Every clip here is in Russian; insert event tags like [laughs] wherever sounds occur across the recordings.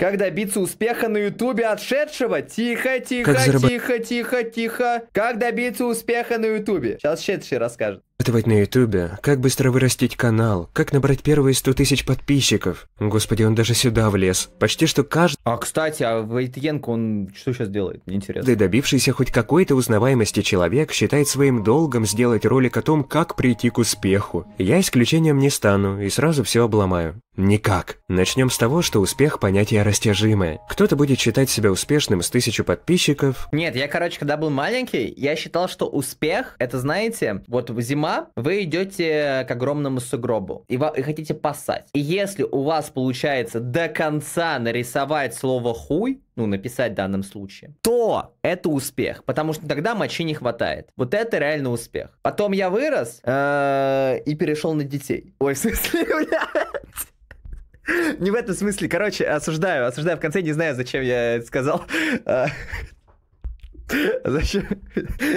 Как добиться успеха на ютубе отшедшего? Тихо, тихо, как тихо, тихо, тихо. Как добиться успеха на ютубе? Сейчас шедший расскажет. Зарабатывать на ютубе, как быстро вырастить канал, как набрать первые 100 тысяч подписчиков. Господи, он даже сюда влез. Почти что каждый... А, кстати, а Войтенко, он что сейчас делает? Мне интересно. Да добившийся хоть какой-то узнаваемости человек считает своим долгом сделать ролик о том, как прийти к успеху. Я исключением не стану и сразу все обломаю. Никак. Начнем с того, что успех – понятие растяжимое. Кто-то будет считать себя успешным с тысячу подписчиков. Нет, я, короче, когда был маленький, я считал, что успех – это, знаете, вот зима, вы идете к огромному сугробу и, и хотите пасать. И если у вас получается до конца нарисовать слово «хуй», ну, написать в данном случае, то это успех, потому что тогда мочи не хватает. Вот это реально успех. Потом я вырос э, и перешел на детей. Ой, в смысле, бля. [laughs] Не в этом смысле. Короче, осуждаю, осуждаю. В конце не знаю, зачем я это сказал. А, зачем?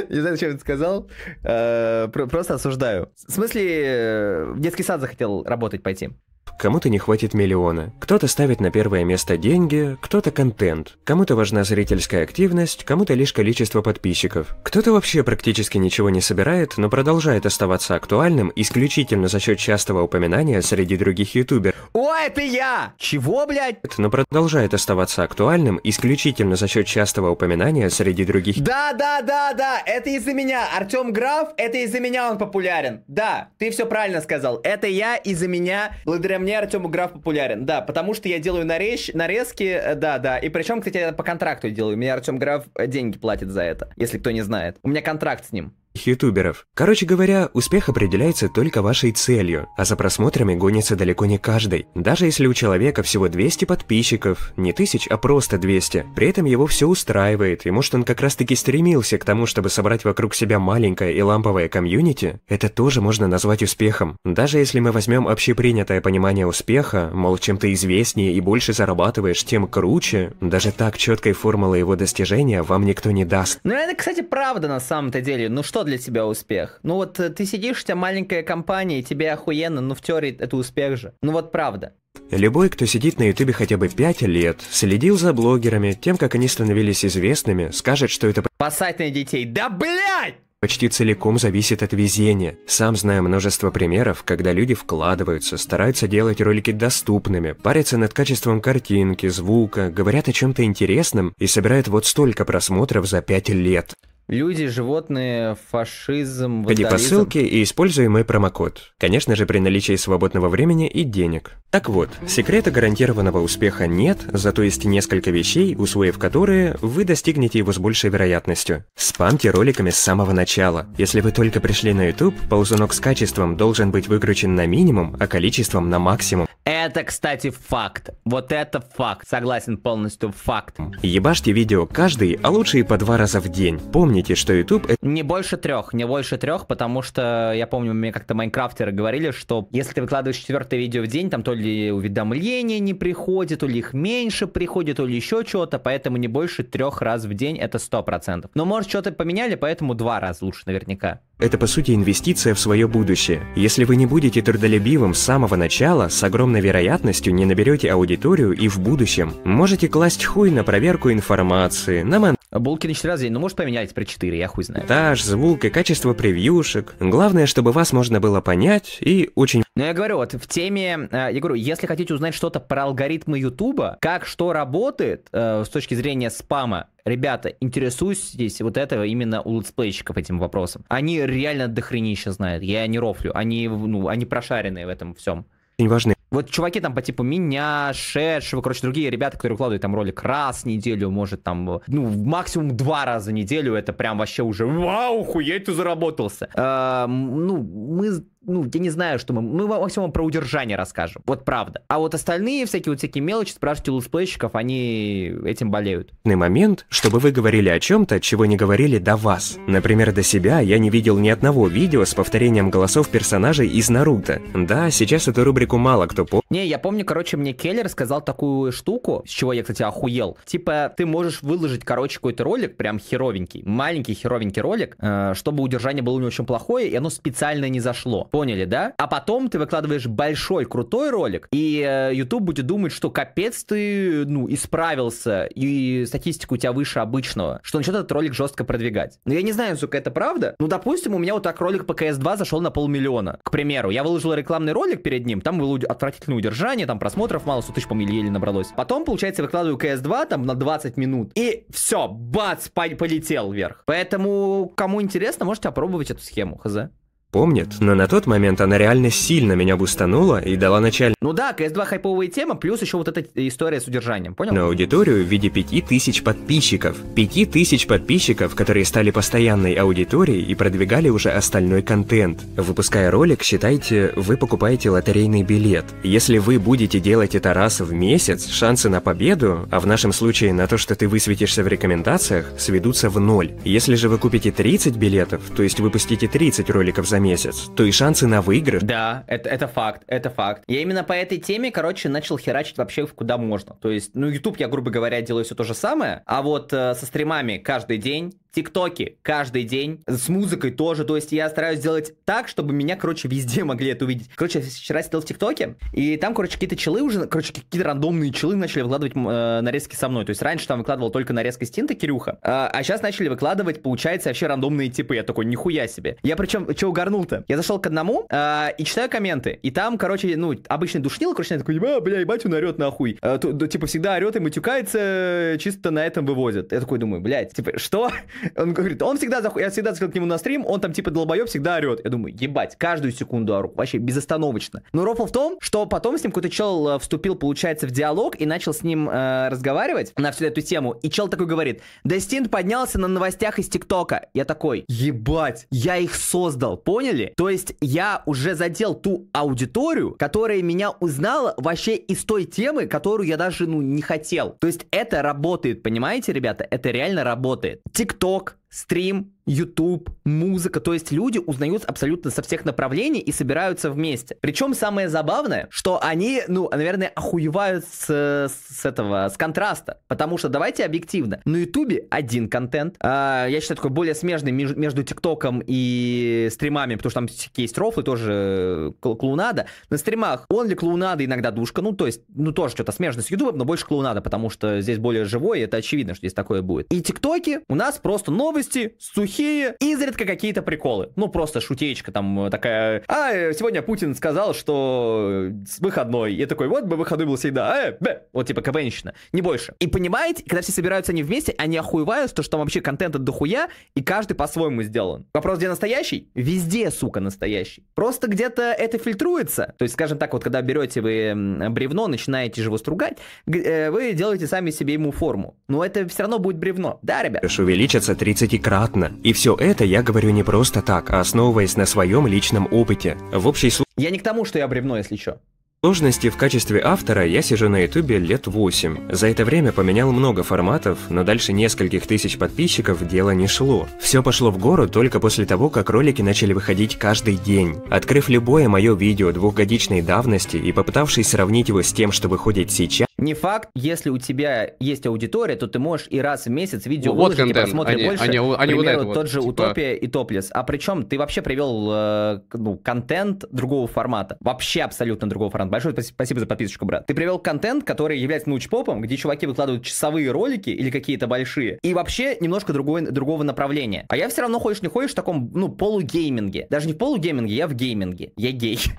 Не знаю, зачем это сказал. А, просто осуждаю. В смысле, э, в детский сад захотел работать пойти кому-то не хватит миллиона, кто-то ставит на первое место деньги, кто-то контент, кому-то важна зрительская активность, кому-то лишь количество подписчиков, кто-то вообще практически ничего не собирает, но продолжает оставаться актуальным исключительно за счет частого упоминания среди других ютуберов. О, это я! Чего, блядь? Но продолжает оставаться актуальным исключительно за счет частого упоминания среди других... Да, да, да, да, это из-за меня. Артем Граф, это из-за меня он популярен. Да, ты все правильно сказал. Это я из-за меня, благодаря мне Артему Граф популярен, да, потому что я делаю нарез, нарезки, э, да, да, и причем, кстати, я по контракту делаю, мне Артем Граф э, деньги платит за это, если кто не знает. У меня контракт с ним ютуберов. Короче говоря, успех определяется только вашей целью, а за просмотрами гонится далеко не каждый. Даже если у человека всего 200 подписчиков, не тысяч, а просто 200, при этом его все устраивает, и может он как раз таки стремился к тому, чтобы собрать вокруг себя маленькое и ламповое комьюнити, это тоже можно назвать успехом. Даже если мы возьмем общепринятое понимание успеха, мол, чем ты известнее и больше зарабатываешь, тем круче, даже так четкой формулы его достижения вам никто не даст. Ну это, кстати, правда на самом-то деле. Ну что для тебя успех? Ну вот э, ты сидишь, у тебя маленькая компания, и тебе охуенно, ну в теории это успех же. Ну вот правда. Любой, кто сидит на ютубе хотя бы 5 лет, следил за блогерами, тем, как они становились известными, скажет, что это... Пасать на детей. Да блядь! почти целиком зависит от везения. Сам знаю множество примеров, когда люди вкладываются, стараются делать ролики доступными, парятся над качеством картинки, звука, говорят о чем-то интересном и собирают вот столько просмотров за 5 лет. Люди, животные, фашизм, вандализм. по ссылке и используй мой промокод. Конечно же, при наличии свободного времени и денег. Так вот, секрета гарантированного успеха нет, зато есть несколько вещей, усвоив которые, вы достигнете его с большей вероятностью. Спамьте роликами с самого начала. Если вы только пришли на YouTube, ползунок с качеством должен быть выкручен на минимум, а количеством на максимум. Это, кстати, факт. Вот это факт. Согласен полностью, факт. Ебашьте видео каждый, а лучше и по два раза в день. Помните, что YouTube... Не больше трех, не больше трех, потому что, я помню, мне как-то майнкрафтеры говорили, что если ты выкладываешь четвертое видео в день, там то ли уведомления не приходят, то ли их меньше приходит, то ли еще что то поэтому не больше трех раз в день, это сто процентов. Но может что-то поменяли, поэтому два раза лучше наверняка. Это по сути инвестиция в свое будущее. Если вы не будете трудолюбивым с самого начала, с огромным огромной вероятностью не наберете аудиторию и в будущем. Можете класть хуй на проверку информации, на мон... А булки на 4 раза день, ну может поменять про 4, я хуй знаю. Таж, звук и качество превьюшек. Главное, чтобы вас можно было понять и очень... Ну я говорю, вот в теме, э, я говорю, если хотите узнать что-то про алгоритмы Ютуба, как что работает э, с точки зрения спама, ребята, интересуйтесь вот этого именно у летсплейщиков этим вопросом. Они реально дохренища знают, я не рофлю, они, ну, они прошаренные в этом всем. Очень важный вот чуваки там по типу меня, Шедшего, короче, другие ребята, которые выкладывают там ролик раз в неделю, может там, ну, максимум два раза в неделю, это прям вообще уже вау, хуеть ты заработался. Э, ну, мы ну, я не знаю, что мы, мы максимум про удержание расскажем, вот правда. А вот остальные всякие вот всякие мелочи, спрашивайте летсплейщиков, они этим болеют. На момент, чтобы вы говорили о чем-то, чего не говорили до вас. Например, до себя я не видел ни одного видео с повторением голосов персонажей из Наруто. Да, сейчас эту рубрику мало кто по... Не, я помню, короче, мне Келлер сказал такую штуку, с чего я, кстати, охуел. Типа, ты можешь выложить, короче, какой-то ролик, прям херовенький, маленький херовенький ролик, э, чтобы удержание было не очень плохое, и оно специально не зашло. Поняли, да? А потом ты выкладываешь большой крутой ролик, и э, YouTube будет думать, что капец ты, ну, исправился, и статистика у тебя выше обычного, что начнет этот ролик жестко продвигать. Но ну, я не знаю, сука, это правда. Ну, допустим, у меня вот так ролик по CS2 зашел на полмиллиона. К примеру, я выложил рекламный ролик перед ним, там было отвратительное удержание, там просмотров мало, 100 тысяч, по еле набралось. Потом, получается, выкладываю CS2 там на 20 минут, и все, бац, полетел вверх. Поэтому, кому интересно, можете опробовать эту схему, хз помнит, но на тот момент она реально сильно меня бустанула и дала началь... Ну да, CS2 хайповая тема, плюс еще вот эта история с удержанием, понял? На аудиторию в виде 5000 подписчиков. 5000 подписчиков, которые стали постоянной аудиторией и продвигали уже остальной контент. Выпуская ролик, считайте, вы покупаете лотерейный билет. Если вы будете делать это раз в месяц, шансы на победу, а в нашем случае на то, что ты высветишься в рекомендациях, сведутся в ноль. Если же вы купите 30 билетов, то есть выпустите 30 роликов за месяц, то и шансы на выигрыш. Да, это, это факт, это факт. Я именно по этой теме, короче, начал херачить вообще куда можно. То есть, ну, YouTube я, грубо говоря, делаю все то же самое, а вот э, со стримами каждый день тиктоки каждый день, с музыкой тоже, то есть я стараюсь сделать так, чтобы меня, короче, везде [laughs] могли это увидеть. Короче, я вчера сидел в тиктоке, и там, короче, какие-то челы уже, короче, какие-то рандомные челы начали выкладывать э, нарезки со мной, то есть раньше там выкладывал только нарезки стинта Кирюха, э, а сейчас а начали выкладывать, получается, вообще рандомные типы, я такой, нихуя себе. Я причем, что угорнул-то? Я зашел к одному э, и читаю комменты, и там, короче, ну, обычный душнил, короче, такой, а, бля, ебать, он орет нахуй. Э, то, то, типа всегда орет и матюкается, э, чисто на этом выводят. Я такой думаю, блядь, типа, что? Он говорит, он всегда, заходит, я всегда заходил к нему на стрим, он там типа долбоеб всегда орет. Я думаю, ебать, каждую секунду ору, вообще безостановочно. Но рофл в том, что потом с ним какой-то чел э, вступил, получается, в диалог и начал с ним э, разговаривать на всю эту тему. И чел такой говорит, Дестин поднялся на новостях из ТикТока. Я такой, ебать, я их создал, поняли? То есть я уже задел ту аудиторию, которая меня узнала вообще из той темы, которую я даже, ну, не хотел. То есть это работает, понимаете, ребята? Это реально работает. ТикТок talk стрим, YouTube, музыка. То есть люди узнают абсолютно со всех направлений и собираются вместе. Причем самое забавное, что они, ну, наверное, охуевают с, с этого, с контраста. Потому что, давайте объективно, на YouTube один контент. Э, я считаю, такой более смежный между, между TikTok и стримами, потому что там есть рофлы, тоже э, клоунада. На стримах он ли клоунада иногда душка, ну, то есть, ну, тоже что-то смежное с YouTube, но больше клоунада, потому что здесь более живой, и это очевидно, что здесь такое будет. И ТикТоки у нас просто новый новости, сухие, изредка какие-то приколы. Ну, просто шутеечка там э, такая. А, э, сегодня Путин сказал, что э, выходной. И такой, вот бы выходной был всегда. А, б. Вот типа КВНщина. Не больше. И понимаете, когда все собираются они вместе, они охуевают, то, что там вообще контента дохуя, и каждый по-своему сделан. Вопрос, где настоящий? Везде, сука, настоящий. Просто где-то это фильтруется. То есть, скажем так, вот когда берете вы бревно, начинаете же его стругать, вы делаете сами себе ему форму. Но это все равно будет бревно. Да, ребят? Увеличится 30 десятикратно. И все это я говорю не просто так, а основываясь на своем личном опыте. В общей сложности... Я не к тому, что я бревно, если что. Сложности в качестве автора я сижу на ютубе лет 8. За это время поменял много форматов, но дальше нескольких тысяч подписчиков дело не шло. Все пошло в гору только после того, как ролики начали выходить каждый день. Открыв любое мое видео двухгодичной давности и попытавшись сравнить его с тем, что выходит сейчас, не факт, если у тебя есть аудитория, то ты можешь и раз в месяц видео вот выложить, контент. и просмотры они, больше. Они, они, они примеру, вот это, тот вот, же типа... Утопия и Топлес. А причем ты вообще привел э, ну, контент другого формата. Вообще абсолютно другого формата. Большое спасибо за подписочку, брат. Ты привел контент, который является научпопом, где чуваки выкладывают часовые ролики или какие-то большие. И вообще немножко другой, другого направления. А я все равно, ходишь не ходишь, в таком, ну, полугейминге. Даже не в полугейминге, я в гейминге. Я гей. [laughs]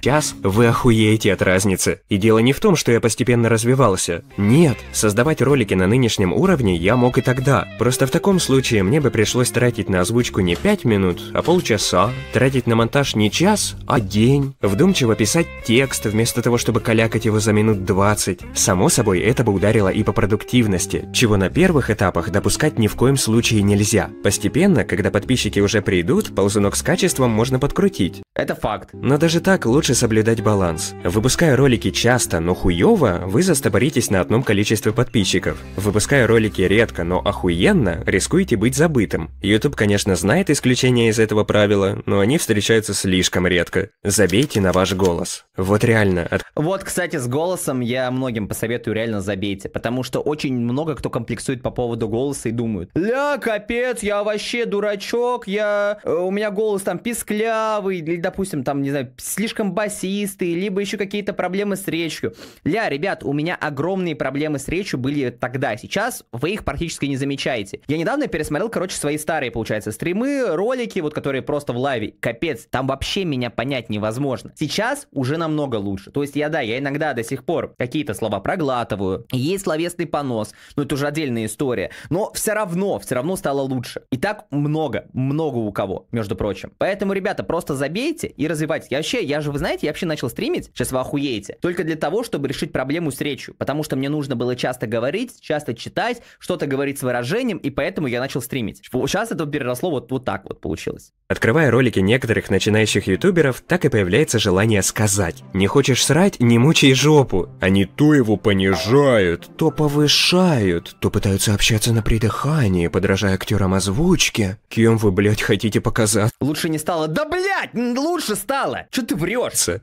Сейчас вы охуеете от разницы. И дело не в том, что я постепенно развивался. Нет, создавать ролики на нынешнем уровне я мог и тогда. Просто в таком случае мне бы пришлось тратить на озвучку не 5 минут, а полчаса. Тратить на монтаж не час, а день. Вдумчиво писать текст, вместо того, чтобы калякать его за минут 20. Само собой, это бы ударило и по продуктивности, чего на первых этапах допускать ни в коем случае нельзя. Постепенно, когда подписчики уже придут, ползунок с качеством можно подкрутить. Это факт. Но даже так лучше соблюдать баланс. Выпуская ролики часто, но хуёво, вы застопоритесь на одном количестве подписчиков. Выпуская ролики редко, но охуенно, рискуете быть забытым. YouTube, конечно, знает исключения из этого правила, но они встречаются слишком редко. Забейте на ваш голос. Вот реально. От... Вот, кстати, с голосом я многим посоветую реально забейте, потому что очень много кто комплексует по поводу голоса и думают, ля, капец, я вообще дурачок, я... Э, у меня голос там писклявый, допустим, там, не знаю, слишком басистый, либо еще какие-то проблемы с речью. Ля, ребят, у меня огромные проблемы с речью были тогда. Сейчас вы их практически не замечаете. Я недавно пересмотрел, короче, свои старые, получается, стримы, ролики, вот которые просто в лайве. Капец, там вообще меня понять невозможно. Сейчас уже намного лучше. То есть я, да, я иногда до сих пор какие-то слова проглатываю, есть словесный понос, но ну, это уже отдельная история. Но все равно, все равно стало лучше. И так много, много у кого, между прочим. Поэтому, ребята, просто забейте стримите и развивайтесь. Я вообще, я же, вы знаете, я вообще начал стримить, сейчас вы охуеете, только для того, чтобы решить проблему с речью, потому что мне нужно было часто говорить, часто читать, что-то говорить с выражением, и поэтому я начал стримить. Сейчас это переросло вот, вот так вот получилось. Открывая ролики некоторых начинающих ютуберов, так и появляется желание сказать. Не хочешь срать, не мучай жопу. Они то его понижают, то повышают, то пытаются общаться на придыхании, подражая актерам озвучки. Кем вы, блядь, хотите показать? Лучше не стало, да блядь, лучше стало! Что ты врешь?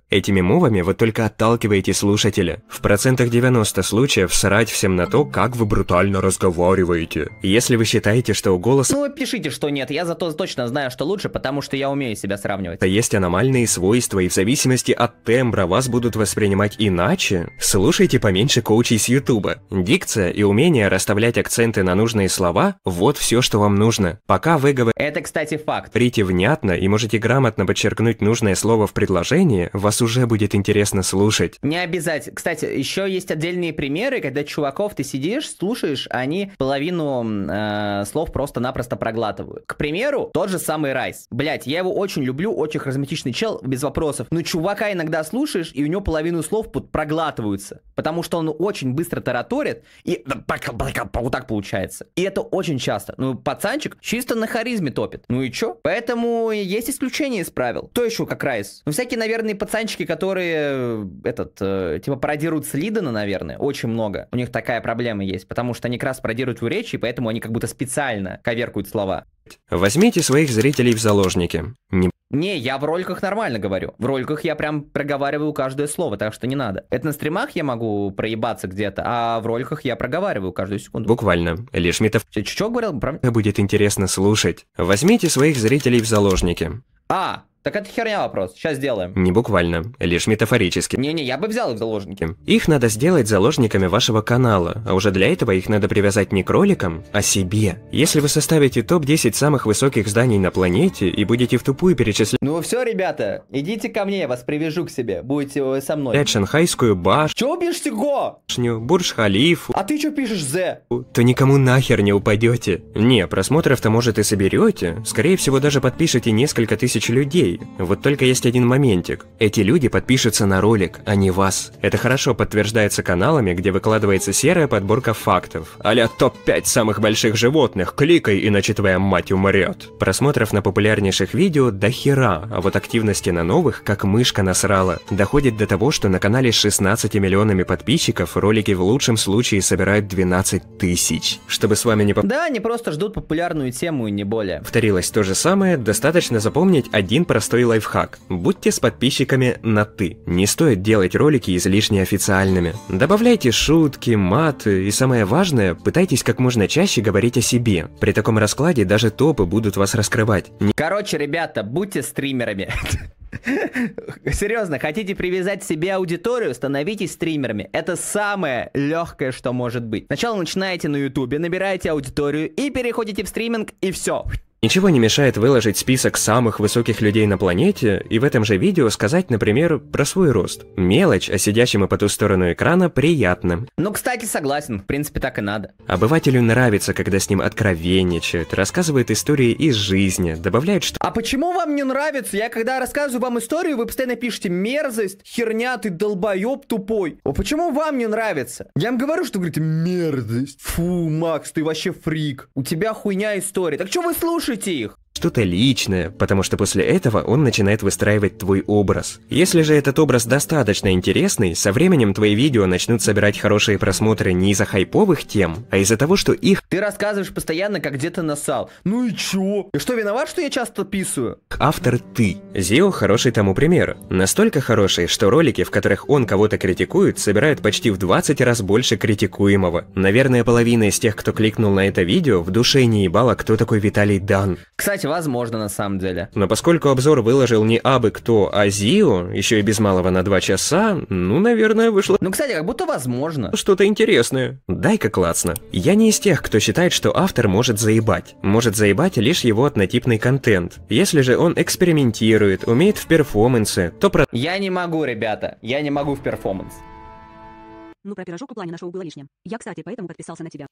Этими мувами вы только отталкиваете слушателя. В процентах 90 случаев срать всем на то, как вы брутально разговариваете. Если вы считаете, что у голоса... Ну, пишите, что нет, я зато точно знаю, что лучше, потому что я умею себя сравнивать. Есть аномальные свойства, и в зависимости от тембра вас будут воспринимать иначе. Слушайте поменьше коучей с Ютуба. Дикция и умение расставлять акценты на нужные слова – вот все, что вам нужно. Пока вы говорите... Это, кстати, факт. Прите внятно и можете грамотно подчеркнуть воткнуть нужное слово в предложении вас уже будет интересно слушать. Не обязательно. Кстати, еще есть отдельные примеры, когда чуваков ты сидишь, слушаешь, а они половину э, слов просто-напросто проглатывают. К примеру, тот же самый Райс. Блять, я его очень люблю, очень харизматичный чел, без вопросов. Но чувака иногда слушаешь, и у него половину слов проглатываются. Потому что он очень быстро тараторит, и вот так получается. И это очень часто. Ну, пацанчик чисто на харизме топит. Ну и чё? Поэтому есть исключения из правил кто еще как Райс? Ну, всякие, наверное, пацанчики, которые, э, этот, э, типа, пародируют Слидана, наверное, очень много. У них такая проблема есть, потому что они как раз пародируют в речи поэтому они как будто специально коверкуют слова. Возьмите своих зрителей в заложники. Не... не, я в роликах нормально говорю. В роликах я прям проговариваю каждое слово, так что не надо. Это на стримах я могу проебаться где-то, а в роликах я проговариваю каждую секунду. Буквально. Лишь метаф... чё говорил? Прав... Будет интересно слушать. Возьмите своих зрителей в заложники. А, так это херня вопрос. Сейчас сделаем. Не буквально, лишь метафорически. Не-не, я бы взял их в заложники. Их надо сделать заложниками вашего канала, а уже для этого их надо привязать не к роликам, а себе. Если вы составите топ-10 самых высоких зданий на планете и будете в тупую перечислять... Ну все, ребята, идите ко мне, я вас привяжу к себе. Будете вы со мной. Шанхайскую башню... Чё пишете го? Башню, Бурж-Халифу... А ты чё пишешь зе? То никому нахер не упадете. Не, просмотров-то может и соберете. Скорее всего, даже подпишете несколько тысяч людей, людей. Вот только есть один моментик. Эти люди подпишутся на ролик, а не вас. Это хорошо подтверждается каналами, где выкладывается серая подборка фактов. Аля топ-5 самых больших животных, кликай, иначе твоя мать умрет. Просмотров на популярнейших видео до хера, а вот активности на новых, как мышка насрала. Доходит до того, что на канале с 16 миллионами подписчиков ролики в лучшем случае собирают 12 тысяч. Чтобы с вами не поп... Да, они просто ждут популярную тему и не более. Повторилось то же самое, достаточно запомнить один про простой лайфхак. Будьте с подписчиками на «ты». Не стоит делать ролики излишне официальными. Добавляйте шутки, мат и самое важное, пытайтесь как можно чаще говорить о себе. При таком раскладе даже топы будут вас раскрывать. Короче, ребята, будьте стримерами. [laughs] Серьезно, хотите привязать себе аудиторию, становитесь стримерами. Это самое легкое, что может быть. Сначала начинаете на ютубе, набираете аудиторию и переходите в стриминг, и все. Ничего не мешает выложить список самых высоких людей на планете и в этом же видео сказать, например, про свой рост. Мелочь, а и по ту сторону экрана приятно. Ну, кстати, согласен, в принципе, так и надо. Обывателю нравится, когда с ним откровенничают, рассказывают истории из жизни, добавляют что... А почему вам не нравится? Я когда рассказываю вам историю, вы постоянно пишете мерзость, херня, ты долбоеб тупой. А почему вам не нравится? Я вам говорю, что вы говорите мерзость. Фу, Макс, ты вообще фрик. У тебя хуйня история. Так что вы слушаете? слушайте их что-то личное, потому что после этого он начинает выстраивать твой образ. Если же этот образ достаточно интересный, со временем твои видео начнут собирать хорошие просмотры не из-за хайповых тем, а из-за того, что их... Ты рассказываешь постоянно, как где-то насал. Ну и чё? И что, виноват, что я часто писаю? Автор ты. Зио хороший тому пример. Настолько хороший, что ролики, в которых он кого-то критикует, собирают почти в 20 раз больше критикуемого. Наверное, половина из тех, кто кликнул на это видео, в душе не ебала, кто такой Виталий Дан. Кстати, Возможно, на самом деле. Но поскольку обзор выложил не абы кто, а Зио, еще и без малого на два часа, ну, наверное, вышло... Ну, кстати, как будто возможно. Что-то интересное. Дай-ка классно. Я не из тех, кто считает, что автор может заебать. Может заебать лишь его однотипный контент. Если же он экспериментирует, умеет в перформансе, то про... Я не могу, ребята. Я не могу в перформанс. Ну, про пирожок у плане нашего шоу было лишним. Я, кстати, поэтому подписался на тебя.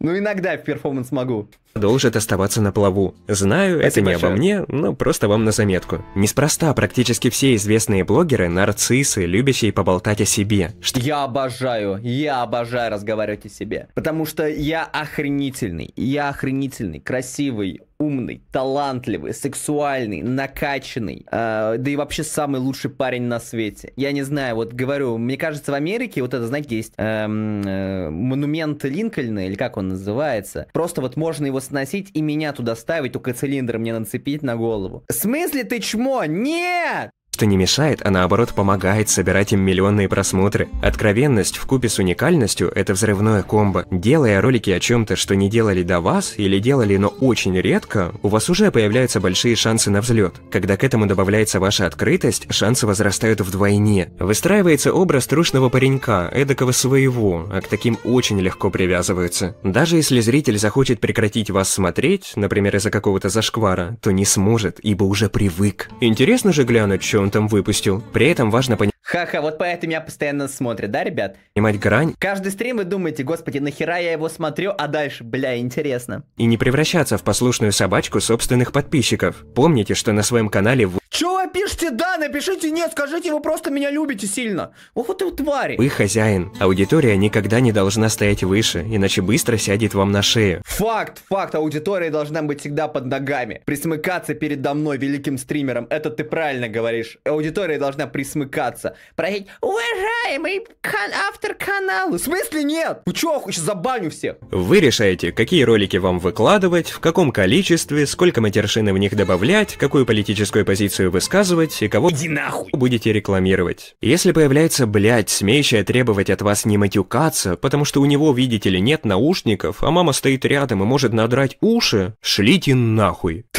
Ну, иногда в перформанс могу. Должен оставаться на плаву. Знаю, Спасибо это не большое. обо мне, но просто вам на заметку. Неспроста практически все известные блогеры – нарциссы, любящие поболтать о себе. Что... Я обожаю, я обожаю разговаривать о себе. Потому что я охренительный, я охренительный, красивый, умный, талантливый, сексуальный, накачанный, э, да и вообще самый лучший парень на свете. Я не знаю, вот говорю, мне кажется, в Америке вот это, знаете, есть эм, э, монумент Линкольна, или как он называется, просто вот можно его сносить и меня туда ставить, только цилиндр мне нацепить на голову. В смысле ты чмо? Нет! что не мешает, а наоборот помогает собирать им миллионные просмотры. Откровенность в купе с уникальностью – это взрывное комбо. Делая ролики о чем-то, что не делали до вас или делали, но очень редко, у вас уже появляются большие шансы на взлет. Когда к этому добавляется ваша открытость, шансы возрастают вдвойне. Выстраивается образ трушного паренька, эдакого своего, а к таким очень легко привязываются. Даже если зритель захочет прекратить вас смотреть, например, из-за какого-то зашквара, то не сможет, ибо уже привык. Интересно же глянуть, что он там выпустил. При этом важно понять, Ха-ха, вот поэтому меня постоянно смотрят, да, ребят? Понимать грань. Каждый стрим вы думаете, господи, нахера я его смотрю, а дальше, бля, интересно. И не превращаться в послушную собачку собственных подписчиков. Помните, что на своем канале Чё вы пишете да, напишите нет, скажите, вы просто меня любите сильно. Ох, вот вы твари. Вы хозяин. Аудитория никогда не должна стоять выше, иначе быстро сядет вам на шею. Факт, факт, аудитория должна быть всегда под ногами. Присмыкаться передо мной, великим стримером, это ты правильно говоришь. Аудитория должна присмыкаться просить, уважаемый кан автор канала. В смысле нет? Вы чё, сейчас забаню всех. Вы решаете, какие ролики вам выкладывать, в каком количестве, сколько матершины в них добавлять, какую политическую позицию высказывать и кого Иди нахуй. будете рекламировать. Если появляется, блядь, смеющая требовать от вас не матюкаться, потому что у него, видите ли, нет наушников, а мама стоит рядом и может надрать уши, шлите нахуй. [laughs]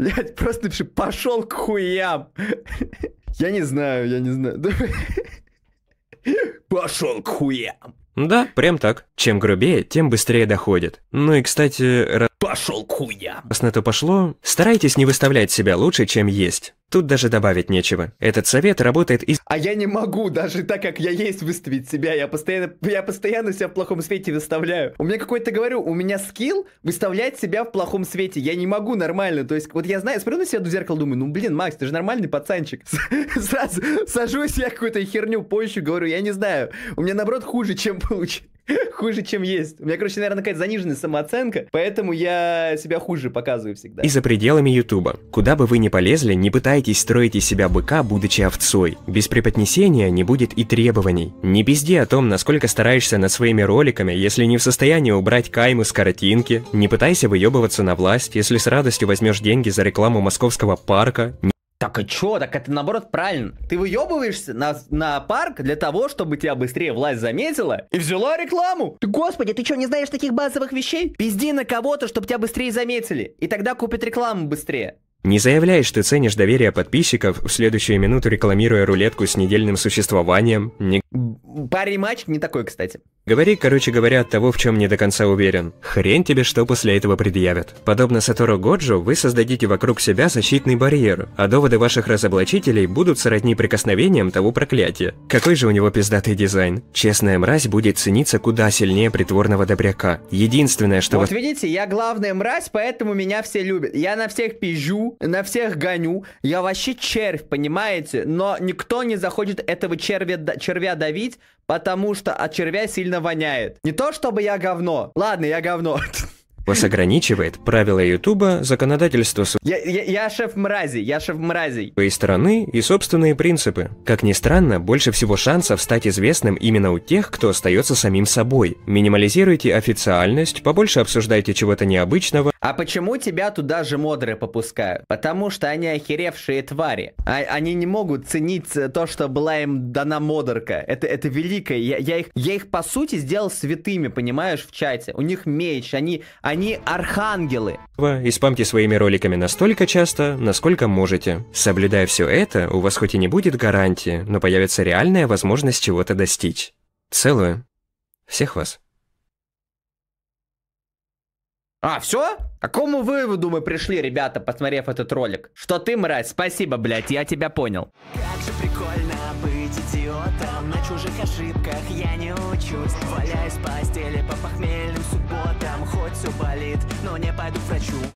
Блядь, просто напиши, пошел к хуям. Я не знаю, я не знаю. Пошел к хуям. Да, прям так. Чем грубее, тем быстрее доходит. Ну и, кстати, Пошел к хуям. Раз на то пошло, старайтесь не выставлять себя лучше, чем есть. Тут даже добавить нечего. Этот совет работает из... А я не могу, даже так как я есть, выставить себя. Я постоянно, я постоянно себя в плохом свете выставляю. У меня какой-то, говорю, у меня скилл выставлять себя в плохом свете. Я не могу нормально. То есть, вот я знаю, смотрю на себя в зеркало, думаю, ну, блин, Макс, ты же нормальный пацанчик. [laughs] Сразу сажусь я какую-то херню поищу, говорю, я не знаю. У меня, наоборот, хуже, чем получилось [laughs] хуже, чем есть. У меня, короче, наверное, какая-то заниженная самооценка, поэтому я себя хуже показываю всегда. И за пределами Ютуба. Куда бы вы ни полезли, не пытайтесь старайтесь строить из себя быка, будучи овцой. Без преподнесения не будет и требований. Не пизди о том, насколько стараешься над своими роликами, если не в состоянии убрать кайму с картинки. Не пытайся выебываться на власть, если с радостью возьмешь деньги за рекламу московского парка. Так и а чё? Так это наоборот правильно. Ты выебываешься на, на парк для того, чтобы тебя быстрее власть заметила и взяла рекламу. Ты, господи, ты чё, не знаешь таких базовых вещей? Пизди на кого-то, чтобы тебя быстрее заметили. И тогда купят рекламу быстрее. Не заявляй, что ценишь доверие подписчиков, в следующую минуту рекламируя рулетку с недельным существованием. Не... Парень матч не такой, кстати. Говори, короче говоря, от того, в чем не до конца уверен. Хрен тебе, что после этого предъявят. Подобно Сатору Годжу, вы создадите вокруг себя защитный барьер, а доводы ваших разоблачителей будут сродни прикосновением того проклятия. Какой же у него пиздатый дизайн? Честная мразь будет цениться куда сильнее притворного добряка. Единственное, что... Вот вас... видите, я главная мразь, поэтому меня все любят. Я на всех пизжу, на всех гоню. Я вообще червь, понимаете? Но никто не захочет этого червя, червя давить, потому что от червя сильно воняет. Не то чтобы я говно. Ладно, я говно. [laughs] Вас ограничивает правила Ютуба, законодательство с... Я, я, я шеф мрази, я шеф мрази. Своей стороны и собственные принципы. Как ни странно, больше всего шансов стать известным именно у тех, кто остается самим собой. Минимализируйте официальность, побольше обсуждайте чего-то необычного. А почему тебя туда же модры попускают? Потому что они охеревшие твари. А, они не могут ценить э, то, что была им дана модерка. Это, это великое. Я, я, их, я их, по сути, сделал святыми, понимаешь, в чате. У них меч, они, они они архангелы. И спамьте своими роликами настолько часто, насколько можете. Соблюдая все это, у вас хоть и не будет гарантии, но появится реальная возможность чего-то достичь. Целую. Всех вас. А, все? К какому выводу мы пришли, ребята, посмотрев этот ролик? Что ты, мразь, спасибо, блядь, я тебя понял. Как же прикольно быть идиотом На чужих ошибках я не учусь Валяюсь в постели по похмельным субботам Хоть все болит, но не пойду к врачу